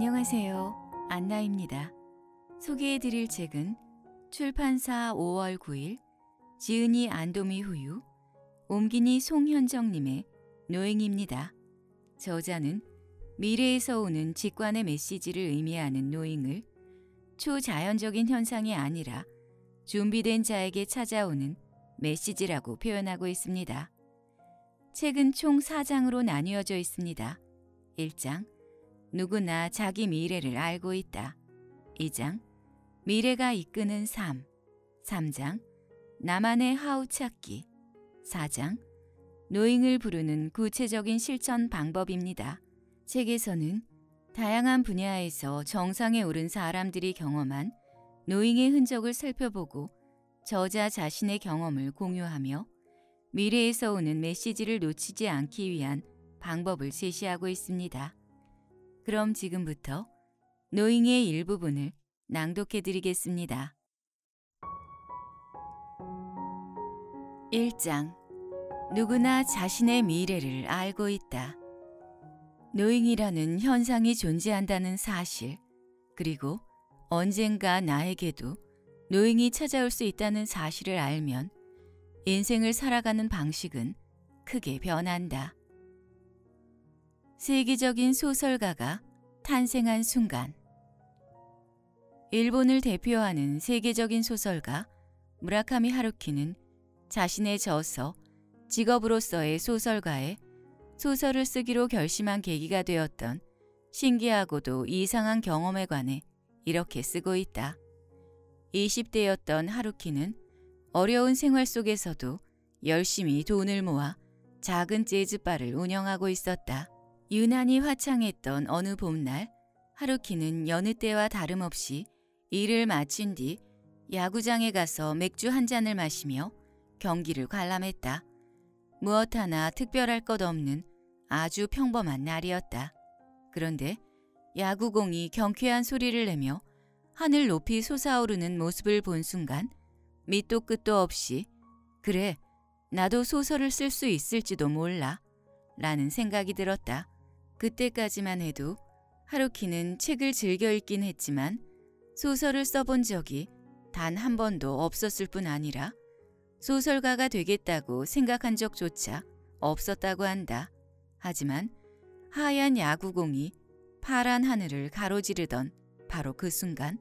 안녕하세요. 안나입니다. 소개해 드릴 책은 출판사 5월 9일 지은이 안도미 후유 옴기니 송현정님의 노잉입니다. 저자는 미래에서 오는 직관의 메시지를 의미하는 노잉을 초자연적인 현상이 아니라 준비된 자에게 찾아오는 메시지라고 표현하고 있습니다. 책은 총 4장으로 나뉘어져 있습니다. 1장 누구나 자기 미래를 알고 있다. 2장 미래가 이끄는 삶 3장 나만의 하우 찾기 4장 노잉을 부르는 구체적인 실천 방법입니다. 책에서는 다양한 분야에서 정상에 오른 사람들이 경험한 노잉의 흔적을 살펴보고 저자 자신의 경험을 공유하며 미래에서 오는 메시지를 놓치지 않기 위한 방법을 제시하고 있습니다. 그럼 지금부터 노잉의 일부분을 낭독해 드리겠습니다. 1장 누구나 자신의 미래를 알고 있다. 노잉이라는 현상이 존재한다는 사실, 그리고 언젠가 나에게도 노잉이 찾아올 수 있다는 사실을 알면 인생을 살아가는 방식은 크게 변한다. 세계적인 소설가가 탄생한 순간 일본을 대표하는 세계적인 소설가 무라카미 하루키는 자신의 저서 직업으로서의 소설가에 소설을 쓰기로 결심한 계기가 되었던 신기하고도 이상한 경험에 관해 이렇게 쓰고 있다. 20대였던 하루키는 어려운 생활 속에서도 열심히 돈을 모아 작은 재즈바를 운영하고 있었다. 유난히 화창했던 어느 봄날 하루키는 여느 때와 다름없이 일을 마친 뒤 야구장에 가서 맥주 한 잔을 마시며 경기를 관람했다. 무엇 하나 특별할 것 없는 아주 평범한 날이었다. 그런데 야구공이 경쾌한 소리를 내며 하늘 높이 솟아오르는 모습을 본 순간 밑도 끝도 없이 그래 나도 소설을 쓸 수 있을지도 몰라 라는 생각이 들었다. 그때까지만 해도 하루키는 책을 즐겨 읽긴 했지만 소설을 써본 적이 단 한 번도 없었을 뿐 아니라 소설가가 되겠다고 생각한 적조차 없었다고 한다. 하지만 하얀 야구공이 파란 하늘을 가로지르던 바로 그 순간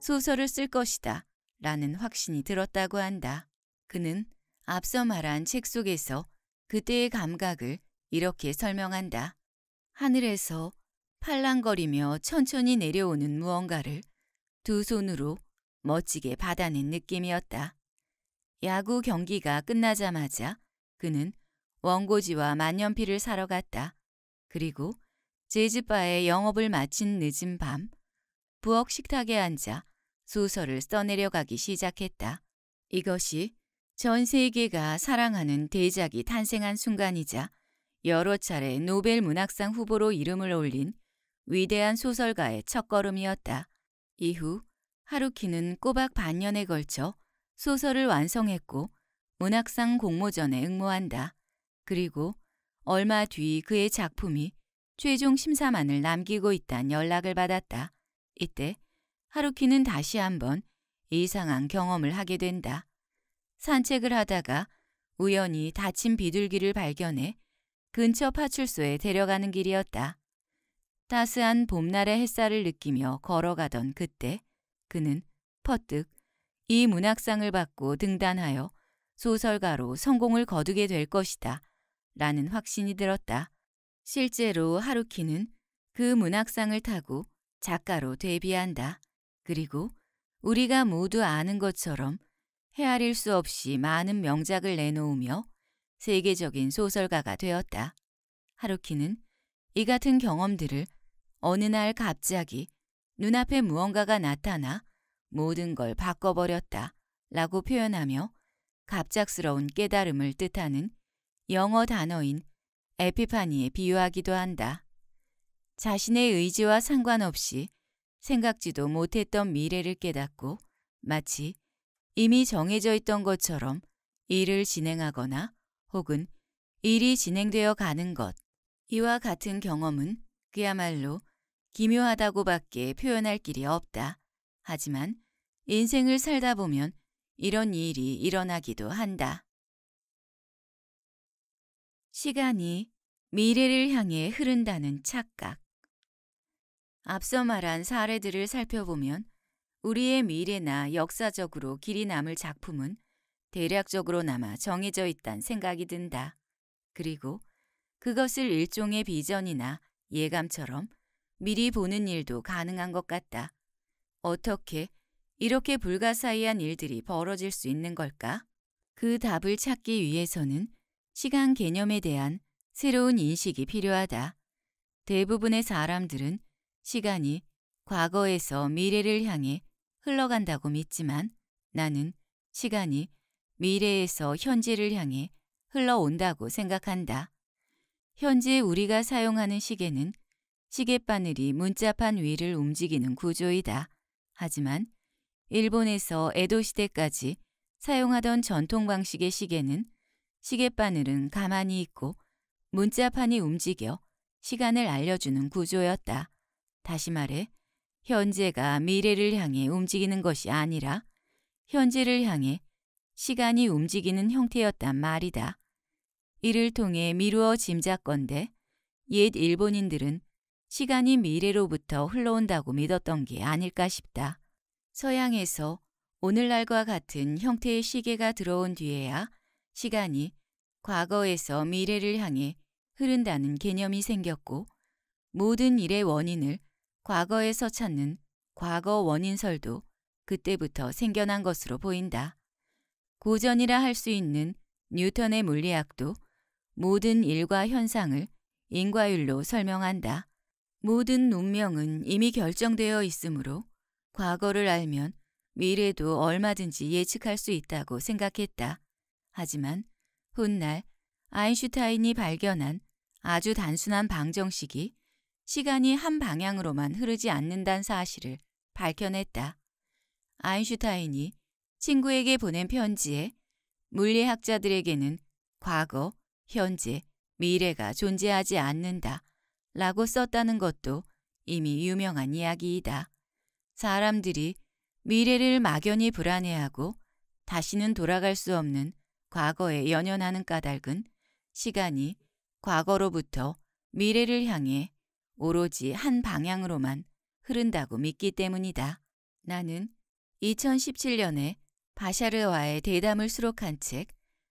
소설을 쓸 것이다 라는 확신이 들었다고 한다. 그는 앞서 말한 책 속에서 그때의 감각을 이렇게 설명한다. 하늘에서 팔랑거리며 천천히 내려오는 무언가를 두 손으로 멋지게 받아낸 느낌이었다. 야구 경기가 끝나자마자 그는 원고지와 만년필을 사러 갔다. 그리고 제즈바에 영업을 마친 늦은 밤 부엌 식탁에 앉아 소설을 써내려가기 시작했다. 이것이 전 세계가 사랑하는 대작이 탄생한 순간이자 여러 차례 노벨 문학상 후보로 이름을 올린 위대한 소설가의 첫걸음이었다. 이후 하루키는 꼬박 반년에 걸쳐 소설을 완성했고 문학상 공모전에 응모한다. 그리고 얼마 뒤 그의 작품이 최종 심사만을 남기고 있다는 연락을 받았다. 이때 하루키는 다시 한번 이상한 경험을 하게 된다. 산책을 하다가 우연히 다친 비둘기를 발견해 근처 파출소에 데려가는 길이었다. 따스한 봄날의 햇살을 느끼며 걸어가던 그때 그는 퍼뜩 이 문학상을 받고 등단하여 소설가로 성공을 거두게 될 것이다. 라는 확신이 들었다. 실제로 하루키는 그 문학상을 타고 작가로 데뷔한다. 그리고 우리가 모두 아는 것처럼 헤아릴 수 없이 많은 명작을 내놓으며 세계적인 소설가가 되었다. 하루키는 이 같은 경험들을 어느 날 갑자기 눈앞에 무언가가 나타나 모든 걸 바꿔버렸다 라고 표현하며 갑작스러운 깨달음을 뜻하는 영어 단어인 에피파니에 비유하기도 한다. 자신의 의지와 상관없이 생각지도 못했던 미래를 깨닫고 마치 이미 정해져 있던 것처럼 일을 진행하거나 혹은 일이 진행되어 가는 것 이와 같은 경험은 그야말로 기묘하다고밖에 표현할 길이 없다. 하지만 인생을 살다 보면 이런 일이 일어나기도 한다. 시간이 미래를 향해 흐른다는 착각 앞서 말한 사례들을 살펴보면 우리의 미래나 역사적으로 길이 남을 작품은 대략적으로나마 정해져 있단 생각이 든다. 그리고 그것을 일종의 비전이나 예감처럼 미리 보는 일도 가능한 것 같다. 어떻게 이렇게 불가사의한 일들이 벌어질 수 있는 걸까? 그 답을 찾기 위해서는 시간 개념에 대한 새로운 인식이 필요하다. 대부분의 사람들은 시간이 과거에서 미래를 향해 흘러간다고 믿지만 나는 시간이 미래에서 현재를 향해 흘러온다고 생각한다. 현재 우리가 사용하는 시계는 시계바늘이 문자판 위를 움직이는 구조이다. 하지만 일본에서 에도 시대까지 사용하던 전통 방식의 시계는 시계바늘은 가만히 있고 문자판이 움직여 시간을 알려주는 구조였다. 다시 말해 현재가 미래를 향해 움직이는 것이 아니라 현재를 향해 시간이 움직이는 형태였단 말이다. 이를 통해 미루어 짐작건데 옛 일본인들은 시간이 미래로부터 흘러온다고 믿었던 게 아닐까 싶다. 서양에서 오늘날과 같은 형태의 시계가 들어온 뒤에야 시간이 과거에서 미래를 향해 흐른다는 개념이 생겼고 모든 일의 원인을 과거에서 찾는 과거 원인설도 그때부터 생겨난 것으로 보인다. 고전이라 할 수 있는 뉴턴의 물리학도 모든 일과 현상을 인과율로 설명한다. 모든 운명은 이미 결정되어 있으므로 과거를 알면 미래도 얼마든지 예측할 수 있다고 생각했다. 하지만 훗날 아인슈타인이 발견한 아주 단순한 방정식이 시간이 한 방향으로만 흐르지 않는다는 사실을 밝혀냈다. 아인슈타인이 친구에게 보낸 편지에 물리학자들에게는 과거, 현재, 미래가 존재하지 않는다 라고 썼다는 것도 이미 유명한 이야기이다. 사람들이 미래를 막연히 불안해하고 다시는 돌아갈 수 없는 과거에 연연하는 까닭은 시간이 과거로부터 미래를 향해 오로지 한 방향으로만 흐른다고 믿기 때문이다. 나는 2017년에 바샤르와의 대담을 수록한 책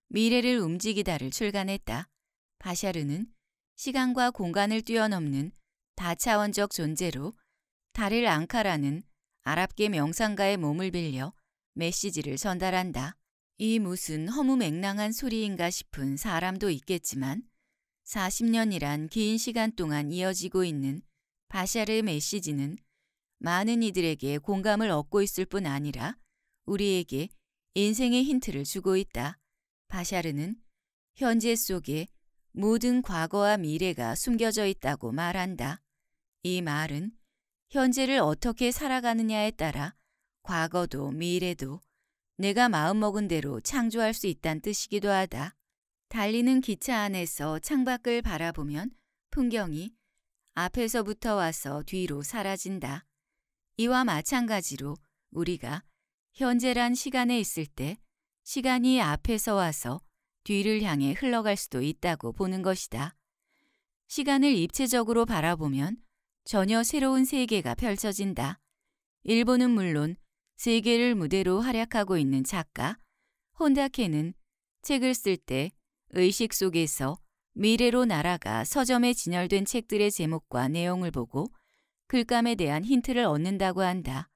미래를 움직이다를 출간했다. 바샤르는 시간과 공간을 뛰어넘는 다차원적 존재로 다릴 앙카라는 아랍계 명상가의 몸을 빌려 메시지를 전달한다. 이 무슨 허무맹랑한 소리인가 싶은 사람도 있겠지만 40년이란 긴 시간 동안 이어지고 있는 바샤르의 메시지는 많은 이들에게 공감을 얻고 있을 뿐 아니라 우리에게 인생의 힌트를 주고 있다. 바샤르는 현재 속에 모든 과거와 미래가 숨겨져 있다고 말한다. 이 말은 현재를 어떻게 살아가느냐에 따라 과거도 미래도 내가 마음먹은 대로 창조할 수 있다는 뜻이기도 하다. 달리는 기차 안에서 창밖을 바라보면 풍경이 앞에서부터 와서 뒤로 사라진다. 이와 마찬가지로 우리가 현재란 시간에 있을 때 시간이 앞에서 와서 뒤를 향해 흘러갈 수도 있다고 보는 것이다. 시간을 입체적으로 바라보면 전혀 새로운 세계가 펼쳐진다. 일본은 물론 세계를 무대로 활약하고 있는 작가 혼다케는 책을 쓸 때 의식 속에서 미래로 날아가 서점에 진열된 책들의 제목과 내용을 보고 글감에 대한 힌트를 얻는다고 한다.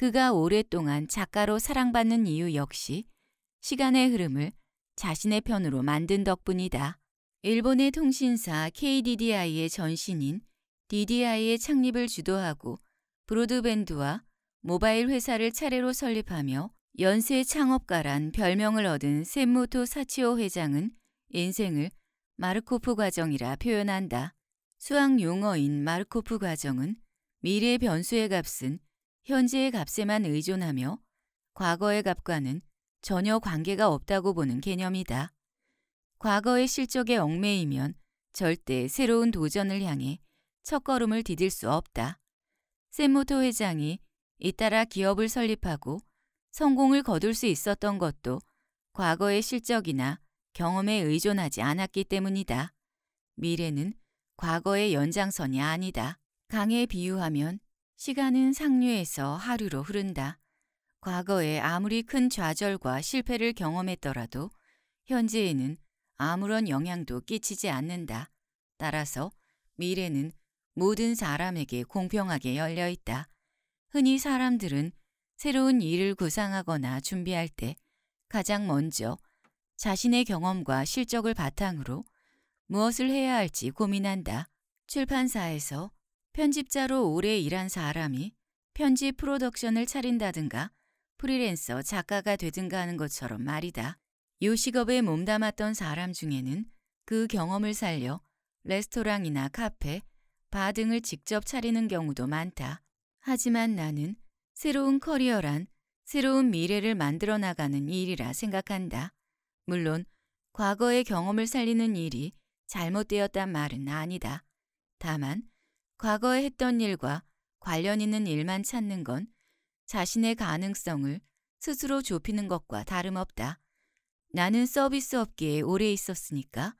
그가 오랫동안 작가로 사랑받는 이유 역시 시간의 흐름을 자신의 편으로 만든 덕분이다. 일본의 통신사 KDDI의 전신인 DDI의 창립을 주도하고 브로드밴드와 모바일 회사를 차례로 설립하며 연쇄 창업가란 별명을 얻은 샘모토 사치오 회장은 인생을 마르코프 과정이라 표현한다. 수학 용어인 마르코프 과정은 미래 변수의 값은 현재의 값에만 의존하며 과거의 값과는 전혀 관계가 없다고 보는 개념이다. 과거의 실적에 얽매이면 절대 새로운 도전을 향해 첫걸음을 디딜 수 없다. 샘모토 회장이 잇따라 기업을 설립하고 성공을 거둘 수 있었던 것도 과거의 실적이나 경험에 의존하지 않았기 때문이다. 미래는 과거의 연장선이 아니다. 강에 비유하면 시간은 상류에서 하류로 흐른다. 과거에 아무리 큰 좌절과 실패를 경험했더라도 현재에는 아무런 영향도 끼치지 않는다. 따라서 미래는 모든 사람에게 공평하게 열려 있다. 흔히 사람들은 새로운 일을 구상하거나 준비할 때 가장 먼저 자신의 경험과 실적을 바탕으로 무엇을 해야 할지 고민한다. 출판사에서 편집자로 오래 일한 사람이 편집 프로덕션을 차린다든가 프리랜서 작가가 되든가 하는 것처럼 말이다. 요식업에 몸담았던 사람 중에는 그 경험을 살려 레스토랑이나 카페, 바 등을 직접 차리는 경우도 많다. 하지만 나는 새로운 커리어란 새로운 미래를 만들어 나가는 일이라 생각한다. 물론 과거의 경험을 살리는 일이 잘못되었단 말은 아니다. 다만 과거에 했던 일과 관련 있는 일만 찾는 건 자신의 가능성을 스스로 좁히는 것과 다름없다. 나는 서비스 업계에 오래 있었으니까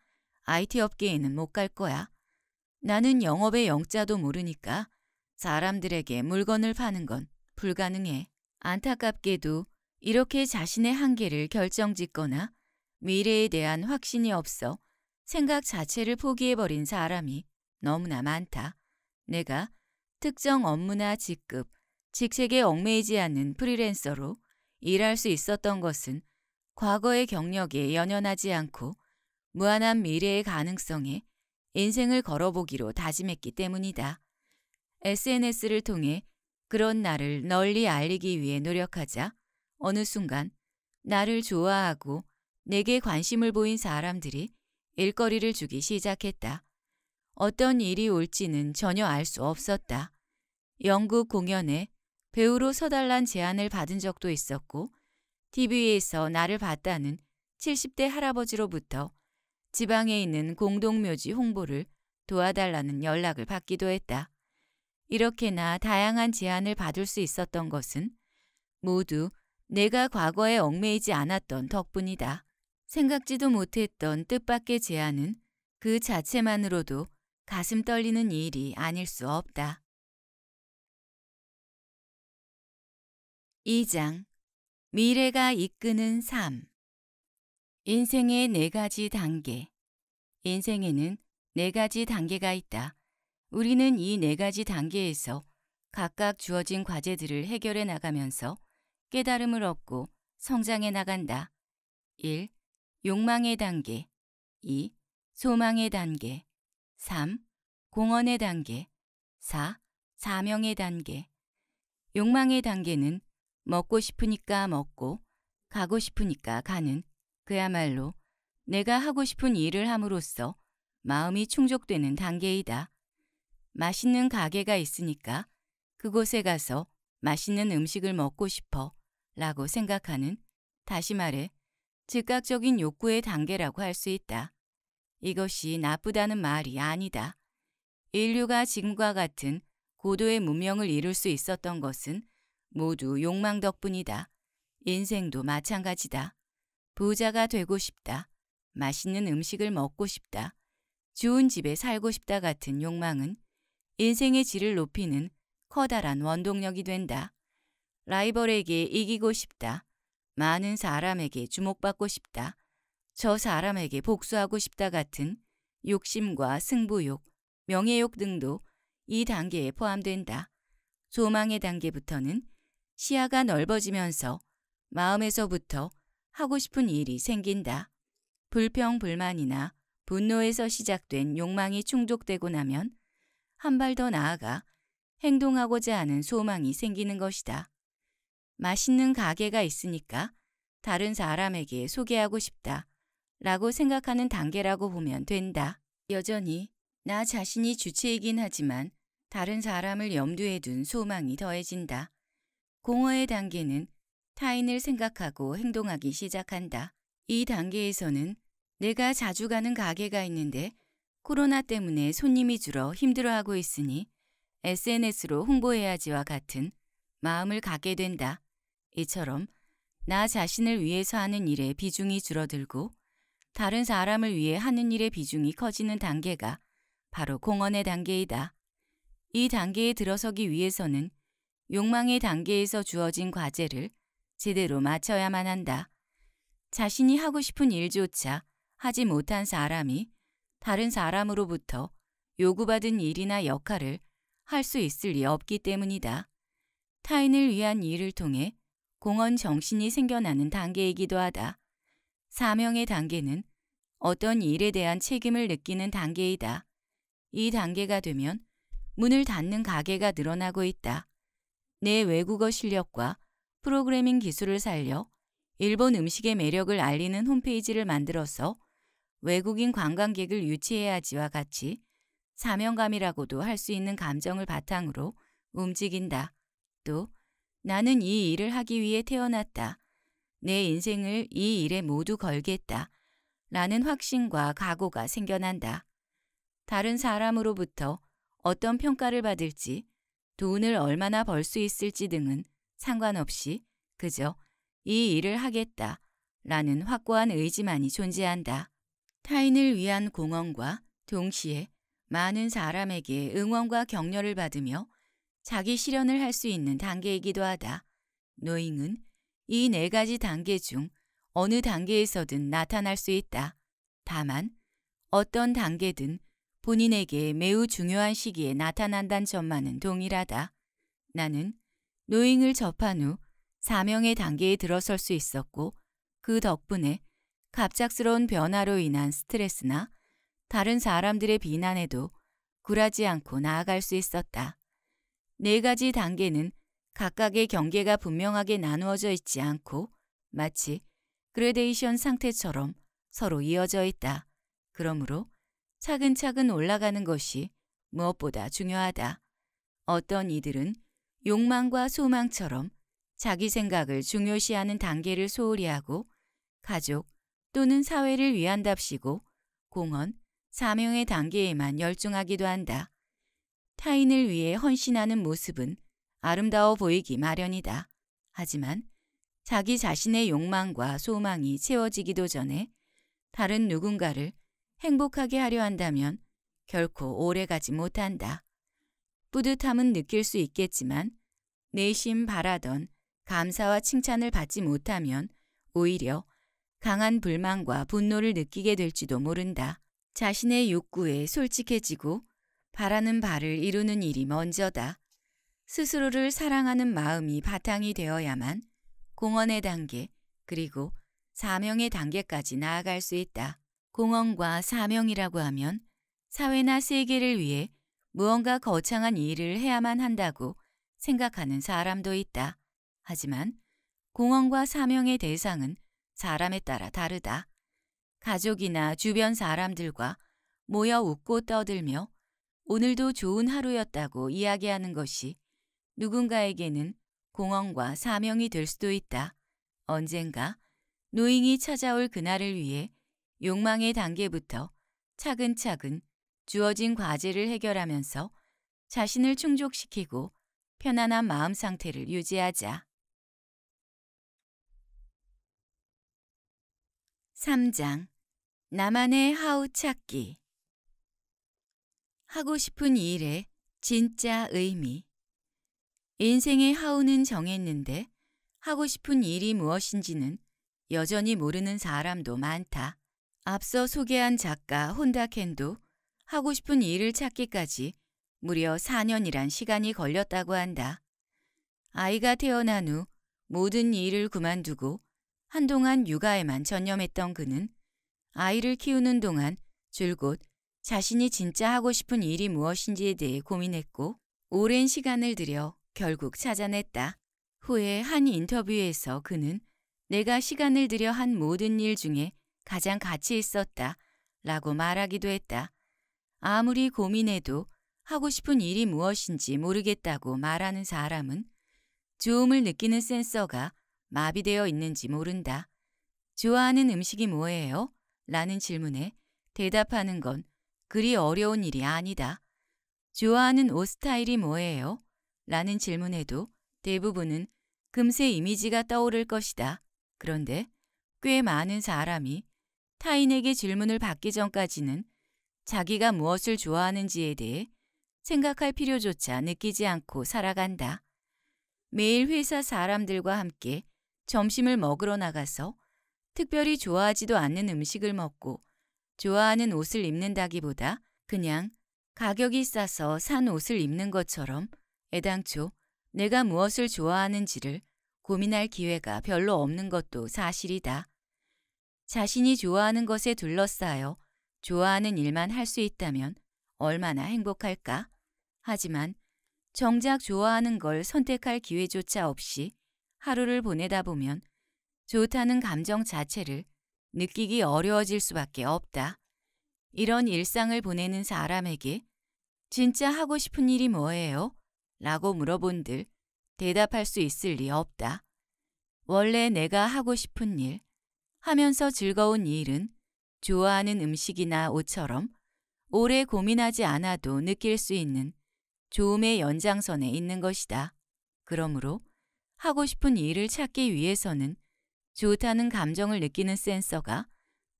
IT 업계에는 못 갈 거야. 나는 영업의 영자도 모르니까 사람들에게 물건을 파는 건 불가능해. 안타깝게도 이렇게 자신의 한계를 결정짓거나 미래에 대한 확신이 없어 생각 자체를 포기해버린 사람이 너무나 많다. 내가 특정 업무나 직급, 직책에 얽매이지 않는 프리랜서로 일할 수 있었던 것은 과거의 경력에 연연하지 않고 무한한 미래의 가능성에 인생을 걸어보기로 다짐했기 때문이다. SNS를 통해 그런 나를 널리 알리기 위해 노력하자 어느 순간 나를 좋아하고 내게 관심을 보인 사람들이 일거리를 주기 시작했다. 어떤 일이 올지는 전혀 알 수 없었다. 영국 공연에 배우로 서달란 제안을 받은 적도 있었고 TV에서 나를 봤다는 70대 할아버지로부터 지방에 있는 공동묘지 홍보를 도와달라는 연락을 받기도 했다. 이렇게나 다양한 제안을 받을 수 있었던 것은 모두 내가 과거에 얽매이지 않았던 덕분이다. 생각지도 못했던 뜻밖의 제안은 그 자체만으로도 가슴 떨리는 일이 아닐 수 없다. 2장 미래가 이끄는 삶 인생의 네 가지 단계 인생에는 네 가지 단계가 있다. 우리는 이 네 가지 단계에서 각각 주어진 과제들을 해결해 나가면서 깨달음을 얻고 성장해 나간다. 1. 욕망의 단계 2. 소망의 단계 3. 공언의 단계 4. 사명의 단계 욕망의 단계는 먹고 싶으니까 먹고 가고 싶으니까 가는 그야말로 내가 하고 싶은 일을 함으로써 마음이 충족되는 단계이다. 맛있는 가게가 있으니까 그곳에 가서 맛있는 음식을 먹고 싶어 라고 생각하는 다시 말해 즉각적인 욕구의 단계라고 할 수 있다. 이것이 나쁘다는 말이 아니다. 인류가 지금과 같은 고도의 문명을 이룰 수 있었던 것은 모두 욕망 덕분이다. 인생도 마찬가지다. 부자가 되고 싶다. 맛있는 음식을 먹고 싶다. 좋은 집에 살고 싶다 같은 욕망은 인생의 질을 높이는 커다란 원동력이 된다. 라이벌에게 이기고 싶다. 많은 사람에게 주목받고 싶다. 저 사람에게 복수하고 싶다 같은 욕심과 승부욕, 명예욕 등도 이 단계에 포함된다. 소망의 단계부터는 시야가 넓어지면서 마음에서부터 하고 싶은 일이 생긴다. 불평, 불만이나 분노에서 시작된 욕망이 충족되고 나면 한 발 더 나아가 행동하고자 하는 소망이 생기는 것이다. 맛있는 가게가 있으니까 다른 사람에게 소개하고 싶다. 라고 생각하는 단계라고 보면 된다. 여전히 나 자신이 주체이긴 하지만 다른 사람을 염두에 둔 소망이 더해진다. 공허의 단계는 타인을 생각하고 행동하기 시작한다. 이 단계에서는 내가 자주 가는 가게가 있는데 코로나 때문에 손님이 줄어 힘들어하고 있으니 SNS로 홍보해야지와 같은 마음을 갖게 된다. 이처럼 나 자신을 위해서 하는 일에 비중이 줄어들고 다른 사람을 위해 하는 일의 비중이 커지는 단계가 바로 공헌의 단계이다. 이 단계에 들어서기 위해서는 욕망의 단계에서 주어진 과제를 제대로 마쳐야만 한다. 자신이 하고 싶은 일조차 하지 못한 사람이 다른 사람으로부터 요구받은 일이나 역할을 할 수 있을 리 없기 때문이다. 타인을 위한 일을 통해 공헌 정신이 생겨나는 단계이기도 하다. 사명의 단계는 어떤 일에 대한 책임을 느끼는 단계이다. 이 단계가 되면 문을 닫는 가게가 늘어나고 있다. 내 외국어 실력과 프로그래밍 기술을 살려 일본 음식의 매력을 알리는 홈페이지를 만들어서 외국인 관광객을 유치해야지와 같이 사명감이라고도 할 수 있는 감정을 바탕으로 움직인다. 또 나는 이 일을 하기 위해 태어났다. 내 인생을 이 일에 모두 걸겠다. 라는 확신과 각오가 생겨난다. 다른 사람으로부터 어떤 평가를 받을지 돈을 얼마나 벌 수 있을지 등은 상관없이 그저 이 일을 하겠다 라는 확고한 의지만이 존재한다. 타인을 위한 공헌과 동시에 많은 사람에게 응원과 격려를 받으며 자기 실현을 할 수 있는 단계이기도 하다. 노잉은 이네 가지 단계 중 어느 단계에서든 나타날 수 있다. 다만 어떤 단계든 본인에게 매우 중요한 시기에 나타난다는 점만은 동일하다. 나는 노잉을 접한 후 사명의 단계에 들어설 수 있었고 그 덕분에 갑작스러운 변화로 인한 스트레스나 다른 사람들의 비난에도 굴하지 않고 나아갈 수 있었다. 네 가지 단계는 각각의 경계가 분명하게 나누어져 있지 않고 마치 그레데이션 상태처럼 서로 이어져 있다. 그러므로 차근차근 올라가는 것이 무엇보다 중요하다. 어떤 이들은 욕망과 소망처럼 자기 생각을 중요시하는 단계를 소홀히 하고 가족 또는 사회를 위한답시고 공헌, 사명의 단계에만 열중하기도 한다. 타인을 위해 헌신하는 모습은 아름다워 보이기 마련이다. 하지만 자기 자신의 욕망과 소망이 채워지기도 전에 다른 누군가를 행복하게 하려 한다면 결코 오래가지 못한다. 뿌듯함은 느낄 수 있겠지만 내심 바라던 감사와 칭찬을 받지 못하면 오히려 강한 불만과 분노를 느끼게 될지도 모른다. 자신의 욕구에 솔직해지고 바라는 바를 이루는 일이 먼저다. 스스로를 사랑하는 마음이 바탕이 되어야만 공헌의 단계 그리고 사명의 단계까지 나아갈 수 있다. 공헌과 사명이라고 하면 사회나 세계를 위해 무언가 거창한 일을 해야만 한다고 생각하는 사람도 있다. 하지만 공헌과 사명의 대상은 사람에 따라 다르다. 가족이나 주변 사람들과 모여 웃고 떠들며 오늘도 좋은 하루였다고 이야기하는 것이 누군가에게는 공헌과 사명이 될 수도 있다. 언젠가 노인이 찾아올 그날을 위해 욕망의 단계부터 차근차근 주어진 과제를 해결하면서 자신을 충족시키고 편안한 마음 상태를 유지하자. 3장 나만의 하우 찾기 하고 싶은 일에 진짜 의미 인생의 하우는 정했는데 하고 싶은 일이 무엇인지는 여전히 모르는 사람도 많다. 앞서 소개한 작가 혼다켄도 하고 싶은 일을 찾기까지 무려 4년이란 시간이 걸렸다고 한다. 아이가 태어난 후 모든 일을 그만두고 한동안 육아에만 전념했던 그는 아이를 키우는 동안 줄곧 자신이 진짜 하고 싶은 일이 무엇인지에 대해 고민했고 오랜 시간을 들여 결국 찾아냈다. 후에 한 인터뷰에서 그는 내가 시간을 들여 한 모든 일 중에 가장 가치 있었다 라고 말하기도 했다. 아무리 고민해도 하고 싶은 일이 무엇인지 모르겠다고 말하는 사람은 좋음을 느끼는 센서가 마비되어 있는지 모른다. 좋아하는 음식이 뭐예요? 라는 질문에 대답하는 건 그리 어려운 일이 아니다. 좋아하는 옷 스타일이 뭐예요? 라는 질문에도 대부분은 금세 이미지가 떠오를 것이다. 그런데 꽤 많은 사람이 타인에게 질문을 받기 전까지는 자기가 무엇을 좋아하는지에 대해 생각할 필요조차 느끼지 않고 살아간다. 매일 회사 사람들과 함께 점심을 먹으러 나가서 특별히 좋아하지도 않는 음식을 먹고 좋아하는 옷을 입는다기보다 그냥 가격이 싸서 산 옷을 입는 것처럼 애당초 내가 무엇을 좋아하는지를 고민할 기회가 별로 없는 것도 사실이다. 자신이 좋아하는 것에 둘러싸여 좋아하는 일만 할 수 있다면 얼마나 행복할까? 하지만 정작 좋아하는 걸 선택할 기회조차 없이 하루를 보내다 보면 좋다는 감정 자체를 느끼기 어려워질 수밖에 없다. 이런 일상을 보내는 사람에게 진짜 하고 싶은 일이 뭐예요? 라고 물어본들 대답할 수 있을 리 없다. 원래 내가 하고 싶은 일, 하면서 즐거운 일은 좋아하는 음식이나 옷처럼 오래 고민하지 않아도 느낄 수 있는 좋음의 연장선에 있는 것이다. 그러므로 하고 싶은 일을 찾기 위해서는 좋다는 감정을 느끼는 센서가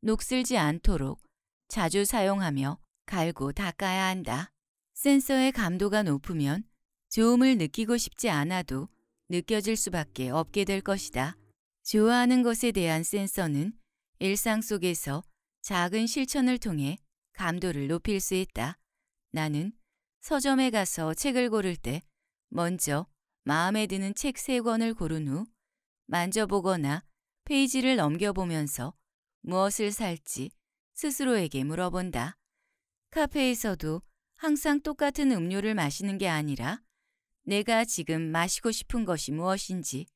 녹슬지 않도록 자주 사용하며 갈고 닦아야 한다. 센서의 감도가 높으면 좋음을 느끼고 싶지 않아도 느껴질 수밖에 없게 될 것이다. 좋아하는 것에 대한 센서는 일상 속에서 작은 실천을 통해 감도를 높일 수 있다. 나는 서점에 가서 책을 고를 때 먼저 마음에 드는 책 세권을 고른 후 만져보거나 페이지를 넘겨보면서 무엇을 살지 스스로에게 물어본다. 카페에서도 항상 똑같은 음료를 마시는 게 아니라 내가 지금 마시고 싶은 것이 무엇인지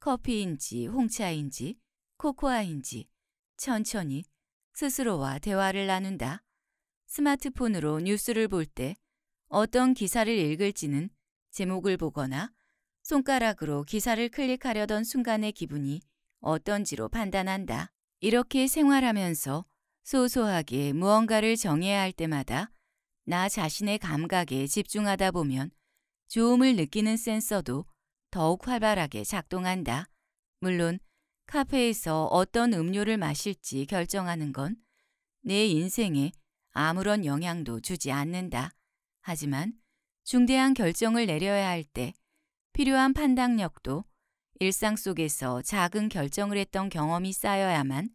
커피인지 홍차인지 코코아인지 천천히 스스로와 대화를 나눈다. 스마트폰으로 뉴스를 볼 때 어떤 기사를 읽을지는 제목을 보거나 손가락으로 기사를 클릭하려던 순간의 기분이 어떤지로 판단한다. 이렇게 생활하면서 소소하게 무언가를 정해야 할 때마다 나 자신의 감각에 집중하다 보면 조음을 느끼는 센서도 더욱 활발하게 작동한다. 물론 카페에서 어떤 음료를 마실지 결정하는 건 내 인생에 아무런 영향도 주지 않는다. 하지만 중대한 결정을 내려야 할 때 필요한 판단력도 일상 속에서 작은 결정을 했던 경험이 쌓여야만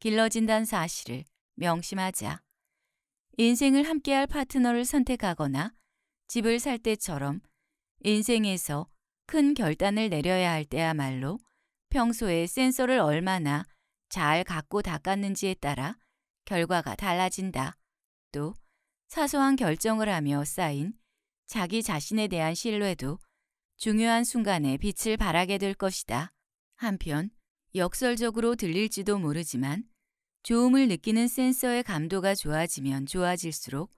길러진다는 사실을 명심하자. 인생을 함께할 파트너를 선택하거나 집을 살 때처럼 인생에서 큰 결단을 내려야 할 때야말로 평소에 센서를 얼마나 잘 갖고 닦았는지에 따라 결과가 달라진다. 또 사소한 결정을 하며 쌓인 자기 자신에 대한 신뢰도 중요한 순간에 빛을 발하게 될 것이다. 한편 역설적으로 들릴지도 모르지만 좋음을 느끼는 센서의 감도가 좋아지면 좋아질수록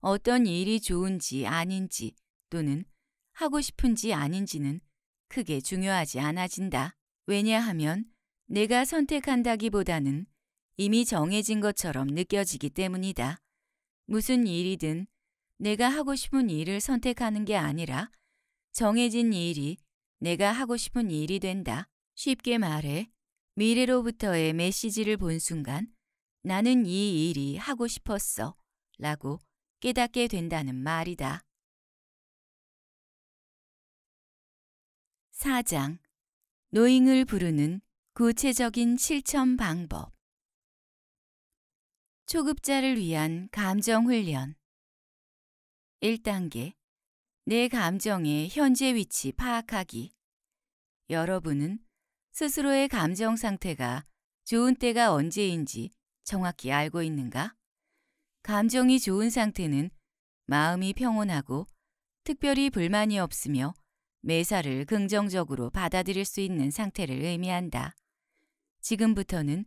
어떤 일이 좋은지 아닌지 또는 하고 싶은지 아닌지는 크게 중요하지 않아진다. 왜냐하면 내가 선택한다기보다는 이미 정해진 것처럼 느껴지기 때문이다. 무슨 일이든 내가 하고 싶은 일을 선택하는 게 아니라 정해진 일이 내가 하고 싶은 일이 된다. 쉽게 말해 미래로부터의 메시지를 본 순간 나는 이 일이 하고 싶었어 라고 깨닫게 된다는 말이다. 4장 노잉을 부르는 구체적인 실천 방법 초급자를 위한 감정 훈련 1단계 내 감정의 현재 위치 파악하기 여러분은 스스로의 감정 상태가 좋은 때가 언제인지 정확히 알고 있는가? 감정이 좋은 상태는 마음이 평온하고 특별히 불만이 없으며 매사를 긍정적으로 받아들일 수 있는 상태를 의미한다. 지금부터는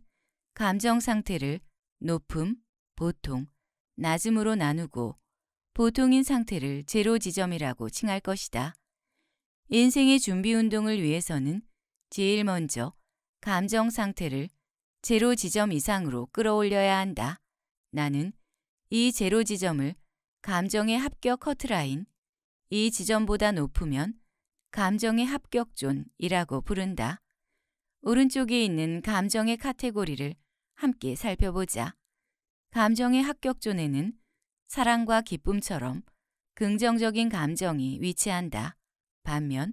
감정 상태를 높음, 보통, 낮음으로 나누고 보통인 상태를 제로 지점이라고 칭할 것이다. 인생의 준비 운동을 위해서는 제일 먼저 감정 상태를 제로 지점 이상으로 끌어올려야 한다. 나는 이 제로 지점을 감정의 합격 커트라인, 이 지점보다 높으면 감정의 합격존이라고 부른다. 오른쪽에 있는 감정의 카테고리를 함께 살펴보자. 감정의 합격존에는 사랑과 기쁨처럼 긍정적인 감정이 위치한다. 반면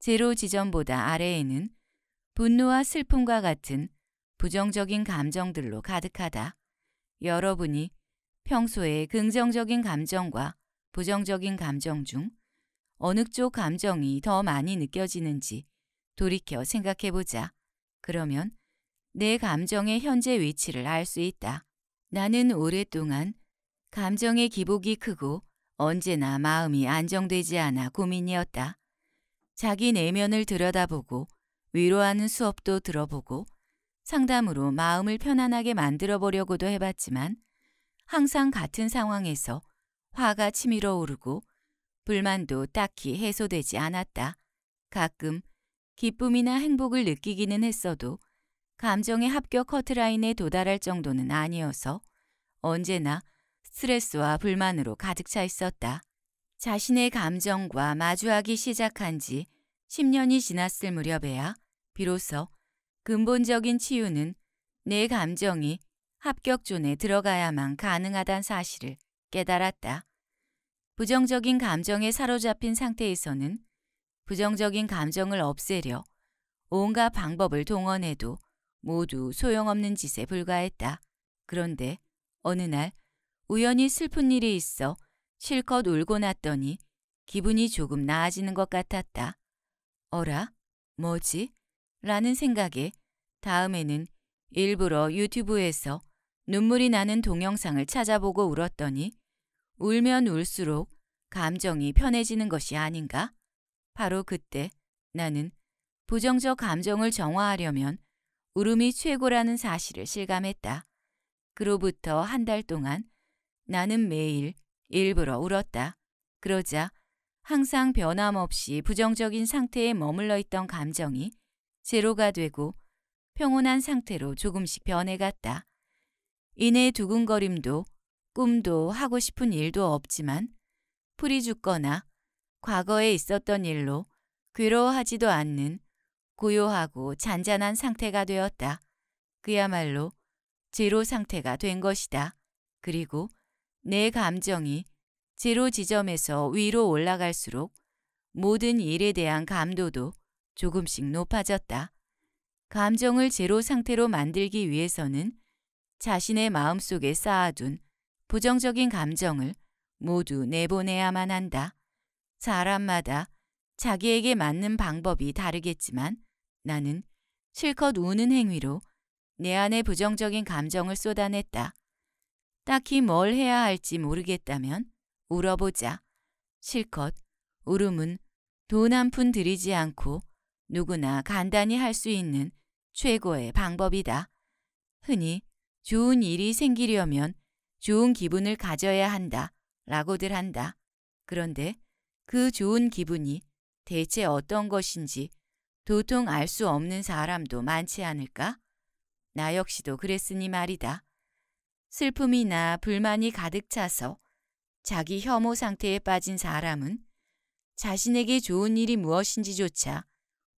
제로 지점보다 아래에는 분노와 슬픔과 같은 부정적인 감정들로 가득하다. 여러분이 평소에 긍정적인 감정과 부정적인 감정 중 어느 쪽 감정이 더 많이 느껴지는지 돌이켜 생각해보자. 그러면 내 감정의 현재 위치를 알 수 있다. 나는 오랫동안 감정의 기복이 크고 언제나 마음이 안정되지 않아 고민이었다. 자기 내면을 들여다보고 위로하는 수업도 들어보고 상담으로 마음을 편안하게 만들어 보려고도 해봤지만 항상 같은 상황에서 화가 치밀어 오르고 불만도 딱히 해소되지 않았다. 가끔 기쁨이나 행복을 느끼기는 했어도 감정의 합격 커트라인에 도달할 정도는 아니어서 언제나 스트레스와 불만으로 가득 차 있었다. 자신의 감정과 마주하기 시작한 지 10년이 지났을 무렵에야 비로소 근본적인 치유는 내 감정이 합격존에 들어가야만 가능하단 사실을 깨달았다. 부정적인 감정에 사로잡힌 상태에서는 부정적인 감정을 없애려 온갖 방법을 동원해도 모두 소용없는 짓에 불과했다. 그런데 어느 날 우연히 슬픈 일이 있어 실컷 울고 났더니 기분이 조금 나아지는 것 같았다. 어라? 뭐지? 라는 생각에 다음에는 일부러 유튜브에서 눈물이 나는 동영상을 찾아보고 울었더니 울면 울수록 감정이 편해지는 것이 아닌가? 바로 그때 나는 부정적 감정을 정화하려면 울음이 최고라는 사실을 실감했다. 그로부터 한 달 동안 나는 매일 일부러 울었다. 그러자 항상 변함없이 부정적인 상태에 머물러 있던 감정이 제로가 되고 평온한 상태로 조금씩 변해갔다. 이내 두근거림도 꿈도 하고 싶은 일도 없지만 풀이 죽거나 과거에 있었던 일로 괴로워하지도 않는 고요하고 잔잔한 상태가 되었다. 그야말로 제로 상태가 된 것이다. 그리고 내 감정이 제로 지점에서 위로 올라갈수록 모든 일에 대한 감도도 조금씩 높아졌다. 감정을 제로 상태로 만들기 위해서는 자신의 마음속에 쌓아둔 부정적인 감정을 모두 내보내야만 한다. 사람마다 자기에게 맞는 방법이 다르겠지만 나는 실컷 우는 행위로 내안에 부정적인 감정을 쏟아냈다. 딱히 뭘 해야 할지 모르겠다면 울어보자. 실컷 울음은 돈 한 푼 들이지 않고 누구나 간단히 할 수 있는 최고의 방법이다. 흔히 좋은 일이 생기려면 좋은 기분을 가져야 한다 라고들 한다. 그런데 그 좋은 기분이 대체 어떤 것인지 도통 알 수 없는 사람도 많지 않을까? 나 역시도 그랬으니 말이다. 슬픔이나 불만이 가득 차서 자기 혐오 상태에 빠진 사람은 자신에게 좋은 일이 무엇인지조차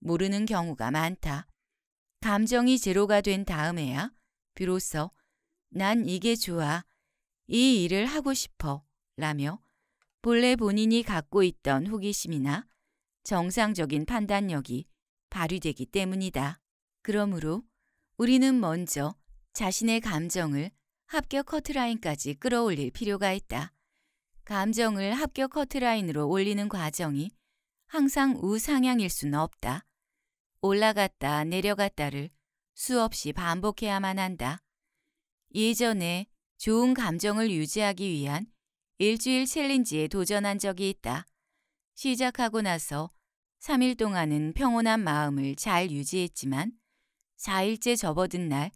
모르는 경우가 많다. 감정이 제로가 된 다음에야 비로소 난 이게 좋아 이 일을 하고 싶어 라며 본래 본인이 갖고 있던 호기심이나 정상적인 판단력이 발휘되기 때문이다. 그러므로 우리는 먼저 자신의 감정을 합격 커트라인까지 끌어올릴 필요가 있다. 감정을 합격 커트라인으로 올리는 과정이 항상 우상향일 수는 없다. 올라갔다 내려갔다를 수없이 반복해야만 한다. 예전에 좋은 감정을 유지하기 위한 일주일 챌린지에 도전한 적이 있다. 시작하고 나서 3일 동안은 평온한 마음을 잘 유지했지만 4일째 접어든 날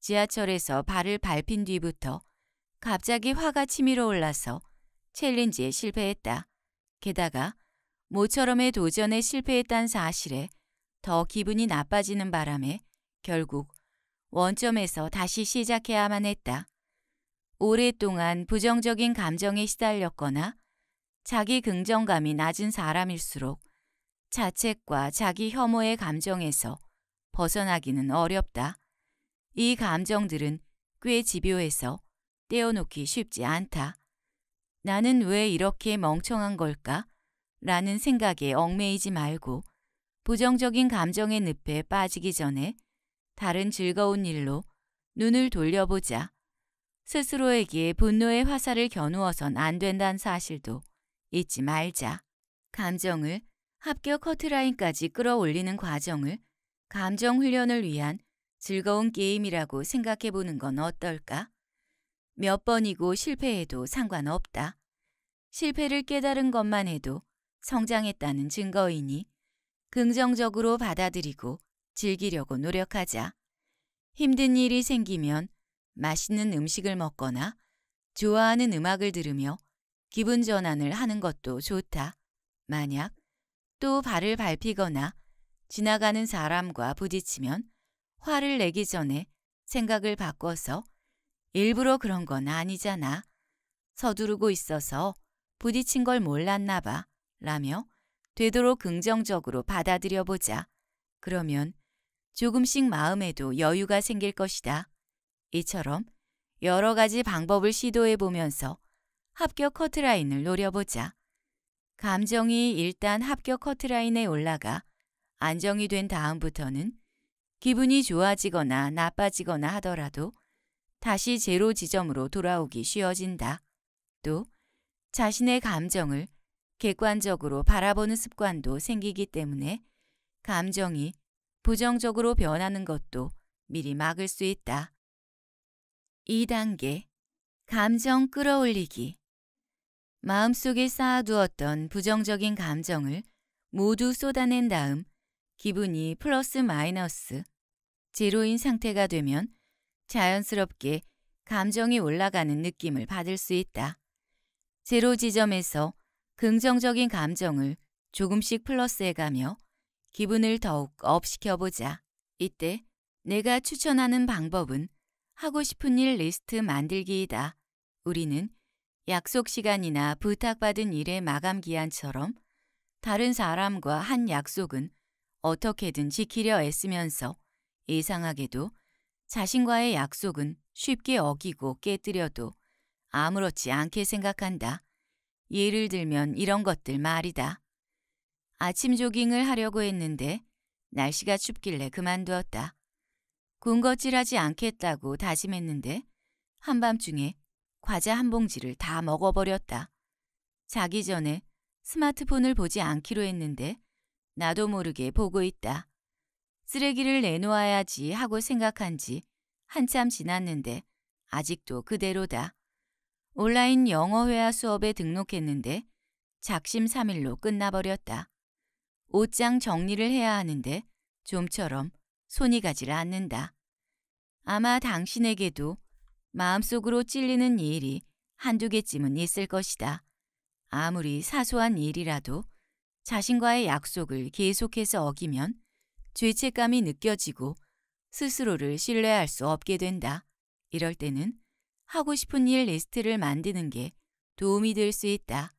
지하철에서 발을 밟힌 뒤부터 갑자기 화가 치밀어 올라서 챌린지에 실패했다. 게다가 모처럼의 도전에 실패했단 사실에 더 기분이 나빠지는 바람에 결국 원점에서 다시 시작해야만 했다. 오랫동안 부정적인 감정에 시달렸거나 자기 긍정감이 낮은 사람일수록 자책과 자기 혐오의 감정에서 벗어나기는 어렵다. 이 감정들은 꽤 집요해서 떼어놓기 쉽지 않다. 나는 왜 이렇게 멍청한 걸까? 라는 생각에 얽매이지 말고 부정적인 감정의 늪에 빠지기 전에 다른 즐거운 일로 눈을 돌려보자. 스스로에게 분노의 화살을 겨누어선 안 된다는 사실도 잊지 말자. 감정을 합격 커트라인까지 끌어올리는 과정을 감정 훈련을 위한 즐거운 게임이라고 생각해 보는 건 어떨까? 몇 번이고 실패해도 상관없다. 실패를 깨달은 것만 해도 성장했다는 증거이니 긍정적으로 받아들이고 즐기려고 노력하자. 힘든 일이 생기면 맛있는 음식을 먹거나 좋아하는 음악을 들으며 기분 전환을 하는 것도 좋다. 만약 또 발을 밟히거나 지나가는 사람과 부딪히면 화를 내기 전에 생각을 바꿔서 일부러 그런 건 아니잖아. 서두르고 있어서 부딪힌 걸 몰랐나 봐. 라며 되도록 긍정적으로 받아들여 보자. 그러면 조금씩 마음에도 여유가 생길 것이다. 이처럼 여러 가지 방법을 시도해 보면서 합격 커트라인을 노려보자. 감정이 일단 합격 커트라인에 올라가 안정이 된 다음부터는 기분이 좋아지거나 나빠지거나 하더라도 다시 제로 지점으로 돌아오기 쉬워진다. 또 자신의 감정을 객관적으로 바라보는 습관도 생기기 때문에 감정이 부정적으로 변하는 것도 미리 막을 수 있다. 2단계 감정 끌어올리기 마음속에 쌓아두었던 부정적인 감정을 모두 쏟아낸 다음 기분이 플러스 마이너스 제로인 상태가 되면 자연스럽게 감정이 올라가는 느낌을 받을 수 있다. 제로 지점에서 긍정적인 감정을 조금씩 플러스해가며 기분을 더욱 업시켜보자. 이때 내가 추천하는 방법은 하고 싶은 일 리스트 만들기이다. 우리는 약속 시간이나 부탁받은 일의 마감 기한처럼 다른 사람과 한 약속은 어떻게든 지키려 애쓰면서 이상하게도 자신과의 약속은 쉽게 어기고 깨뜨려도 아무렇지 않게 생각한다. 예를 들면 이런 것들 말이다. 아침 조깅을 하려고 했는데 날씨가 춥길래 그만두었다. 군것질하지 않겠다고 다짐했는데 한밤중에 과자 한 봉지를 다 먹어버렸다. 자기 전에 스마트폰을 보지 않기로 했는데 나도 모르게 보고 있다. 쓰레기를 내놓아야지 하고 생각한 지 한참 지났는데 아직도 그대로다. 온라인 영어회화 수업에 등록했는데 작심3일로 끝나버렸다. 옷장 정리를 해야 하는데 좀처럼 손이 가지를 않는다. 아마 당신에게도 마음속으로 찔리는 일이 한두 개쯤은 있을 것이다. 아무리 사소한 일이라도 자신과의 약속을 계속해서 어기면 죄책감이 느껴지고 스스로를 신뢰할 수 없게 된다. 이럴 때는 하고 싶은 일 리스트를 만드는 게 도움이 될 수 있다.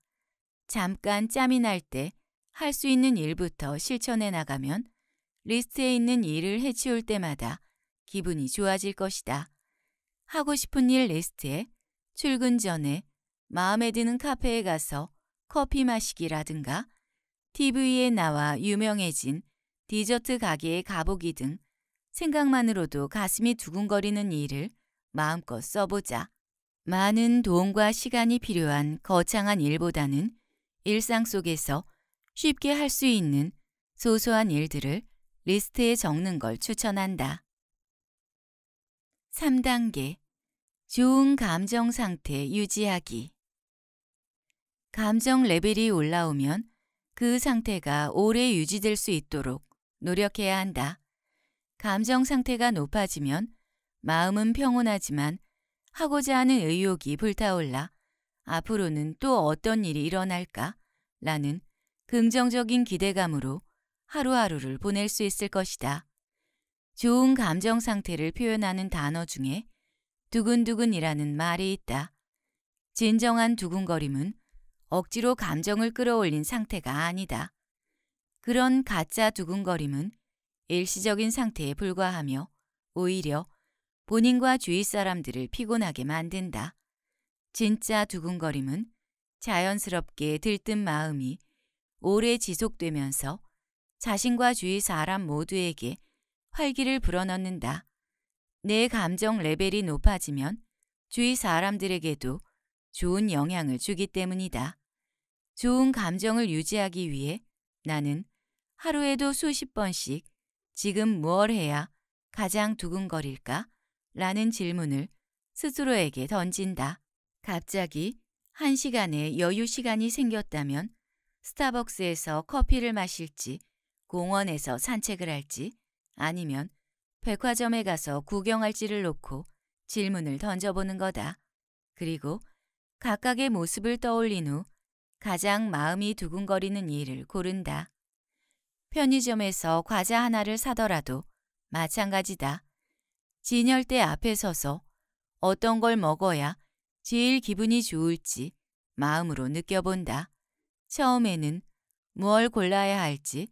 잠깐 짬이 날 때 할 수 있는 일부터 실천해 나가면 리스트에 있는 일을 해치울 때마다 기분이 좋아질 것이다. 하고 싶은 일 리스트에 출근 전에 마음에 드는 카페에 가서 커피 마시기라든가 TV에 나와 유명해진 디저트 가게에 가보기 등 생각만으로도 가슴이 두근거리는 일을 마음껏 써보자. 많은 도움과 시간이 필요한 거창한 일보다는 일상 속에서 쉽게 할 수 있는 소소한 일들을 리스트에 적는 걸 추천한다. 3단계 좋은 감정 상태 유지하기 감정 레벨이 올라오면 그 상태가 오래 유지될 수 있도록 노력해야 한다. 감정 상태가 높아지면 마음은 평온하지만 하고자 하는 의욕이 불타올라 앞으로는 또 어떤 일이 일어날까? 라는 긍정적인 기대감으로 하루하루를 보낼 수 있을 것이다. 좋은 감정 상태를 표현하는 단어 중에 두근두근이라는 말이 있다. 진정한 두근거림은 억지로 감정을 끌어올린 상태가 아니다. 그런 가짜 두근거림은 일시적인 상태에 불과하며 오히려 본인과 주위 사람들을 피곤하게 만든다. 진짜 두근거림은 자연스럽게 들뜬 마음이 오래 지속되면서 자신과 주위 사람 모두에게 활기를 불어넣는다. 내 감정 레벨이 높아지면 주위 사람들에게도 좋은 영향을 주기 때문이다. 좋은 감정을 유지하기 위해 나는 하루에도 수십 번씩 지금 무엇 해야 가장 두근거릴까? 라는 질문을 스스로에게 던진다. 갑자기 한시간의 여유 시간이 생겼다면 스타벅스에서 커피를 마실지 공원에서 산책을 할지 아니면 백화점에 가서 구경할지를 놓고 질문을 던져보는 거다. 그리고 각각의 모습을 떠올린 후 가장 마음이 두근거리는 일을 고른다. 편의점에서 과자 하나를 사더라도 마찬가지다. 진열대 앞에 서서 어떤 걸 먹어야 제일 기분이 좋을지 마음으로 느껴본다. 처음에는 무얼 골라야 할지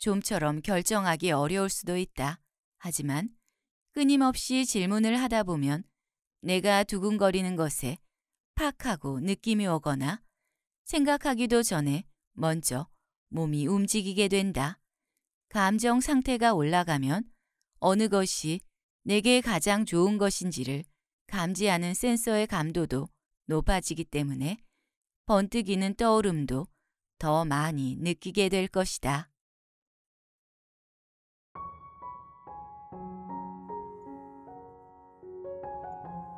좀처럼 결정하기 어려울 수도 있다. 하지만 끊임없이 질문을 하다 보면 내가 두근거리는 것에 팍하고 느낌이 오거나 생각하기도 전에 먼저 몸이 움직이게 된다. 감정 상태가 올라가면 어느 것이 내게 가장 좋은 것인지를 감지하는 센서의 감도도 높아지기 때문에 번뜩이는 떠오름도 더 많이 느끼게 될 것이다.